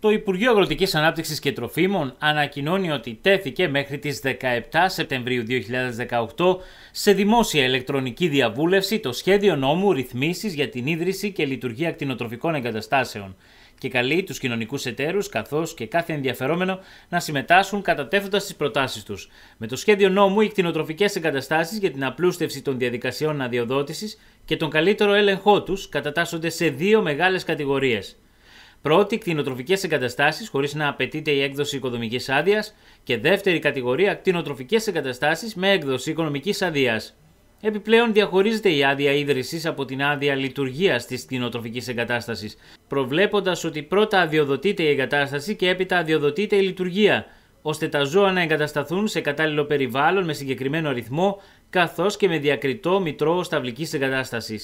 Το Υπουργείο Αγροτικής Ανάπτυξης και Τροφίμων ανακοινώνει ότι τέθηκε μέχρι τις 17 Σεπτεμβρίου 2018 σε δημόσια ηλεκτρονική διαβούλευση το σχέδιο νόμου ρυθμίσει για την ίδρυση και λειτουργία κτηνοτροφικών εγκαταστάσεων και καλεί τους κοινωνικούς εταίρους καθώς και κάθε ενδιαφερόμενο να συμμετάσχουν κατατέφοντα τις προτάσεις τους. Με το σχέδιο νόμου, οι κτηνοτροφικέ εγκαταστάσεις για την απλούστευση των διαδικασιών αδειοδότησης και τον καλύτερο έλεγχό τους κατατάσσονται σε δύο μεγάλες κατηγορίες. Πρώτη, κτηνοτροφικές εγκαταστάσεις χωρίς να απαιτείται η έκδοση οικοδομικής άδειας. Και δεύτερη κατηγορία, κτηνοτροφικές εγκαταστάσεις με έκδοση οικονομικής αδείας. Επιπλέον, διαχωρίζεται η άδεια ίδρυσης από την άδεια λειτουργίας της κτηνοτροφικής εγκατάστασης, προβλέποντας ότι πρώτα αδειοδοτείται η εγκατάσταση και έπειτα αδειοδοτείται η λειτουργία ώστε τα ζώα να εγκατασταθούν σε κατάλληλο περιβάλλον με συγκεκριμένο ρυθμό, καθώς και με διακριτό μητρό σταυλικής εγκατάστασης.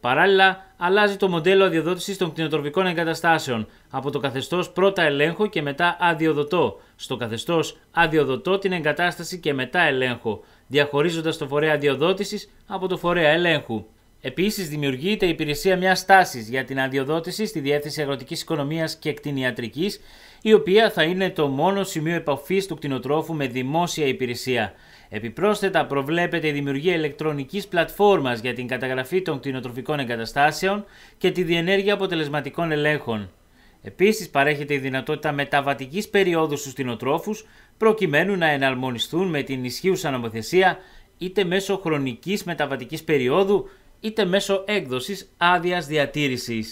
Παράλληλα, αλλάζει το μοντέλο αδειοδότησης των κτηνοτροφικών εγκαταστάσεων από το καθεστώς πρώτα ελέγχω και μετά αδειοδοτώ, στο καθεστώς αδειοδοτώ την εγκατάσταση και μετά ελέγχω, διαχωρίζοντας το φορέα αδειοδότησης από το φορέα ελέγχου. Επίσης, δημιουργείται η υπηρεσία μιας τάσης για την αδειοδότηση στη Διεύθυνση Αγροτικής Οικονομίας και Κτηνιατρικής, η οποία θα είναι το μόνο σημείο επαφής του κτηνοτρόφου με δημόσια υπηρεσία. Επιπρόσθετα, προβλέπεται η δημιουργία ηλεκτρονικής πλατφόρμας για την καταγραφή των κτηνοτροφικών εγκαταστάσεων και τη διενέργεια αποτελεσματικών ελέγχων. Επίσης, παρέχεται η δυνατότητα μεταβατικής περίοδου στους κτηνοτρόφους, προκειμένου να εναρμονιστούν με την ισχύουσα νομοθεσία είτε μέσω χρονικής μεταβατικής περίοδου είτε μέσω έκδοσης άδειας διατήρησης.